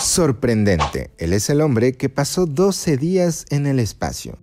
Sorprendente, él es el hombre que pasó 12 días en el espacio.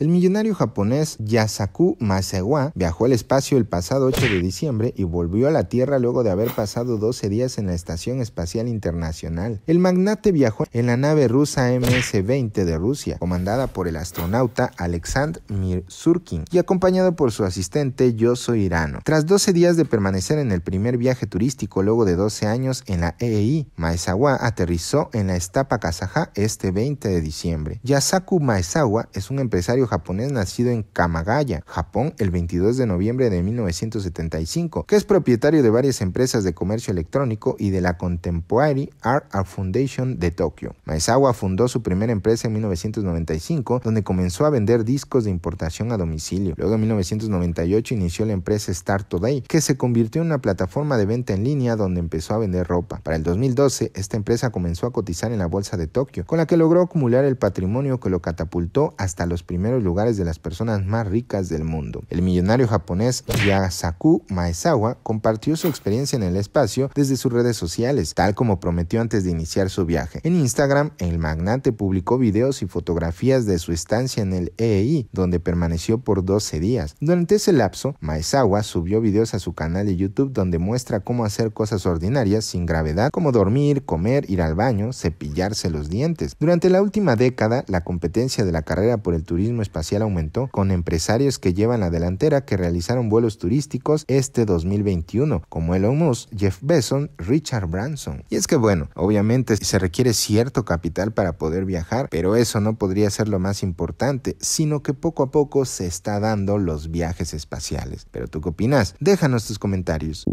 El millonario japonés Yasaku Masewa viajó al espacio el pasado 8 de diciembre y volvió a la Tierra luego de haber pasado 12 días en la Estación Espacial Internacional. El magnate viajó en la nave rusa MS-20 de Rusia, comandada por el astronauta Alexander Mirsurkin y acompañado por su asistente Yoso Irano. Tras 12 días de permanecer en el primer viaje turístico luego de 12 años en la EEI, Maesawa aterrizó en la Estapa Kazaja este 20 de diciembre. Yasaku Maezawa es un empresario japonés nacido en Kamagaya, Japón, el 22 de noviembre de 1975, que es propietario de varias empresas de comercio electrónico y de la Contemporary Art Foundation de Tokio. Maezawa fundó su primera empresa en 1995, donde comenzó a vender discos de importación a domicilio. Luego en 1998 inició la empresa Star Today, que se convirtió en una plataforma de venta en línea donde empezó a vender ropa. Para el 2012, esta empresa comenzó a cotizar en la bolsa de Tokio, con la que logró acumular el patrimonio que lo catapultó hasta los primeros lugares de las personas más ricas del mundo. El millonario japonés Yasaku Maezawa compartió su experiencia en el espacio desde sus redes sociales, tal como prometió antes de iniciar su viaje. En Instagram, el magnate publicó videos y fotografías de su estancia en el EEI, donde permaneció por 12 días. Durante ese lapso, Maezawa subió videos a su canal de YouTube donde muestra cómo hacer cosas ordinarias sin gravedad, como dormir, comer, ir al baño, cepillarse los dientes. Durante la última década, la competencia de la carrera por el turismo espacial aumentó, con empresarios que llevan la delantera que realizaron vuelos turísticos este 2021, como Elon Musk, Jeff Bezos, Richard Branson. Y es que bueno, obviamente se requiere cierto capital para poder viajar, pero eso no podría ser lo más importante, sino que poco a poco se está dando los viajes espaciales. Pero tú qué opinas? Déjanos tus comentarios.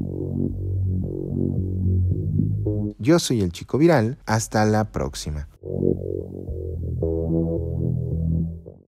Yo soy el chico viral, hasta la próxima.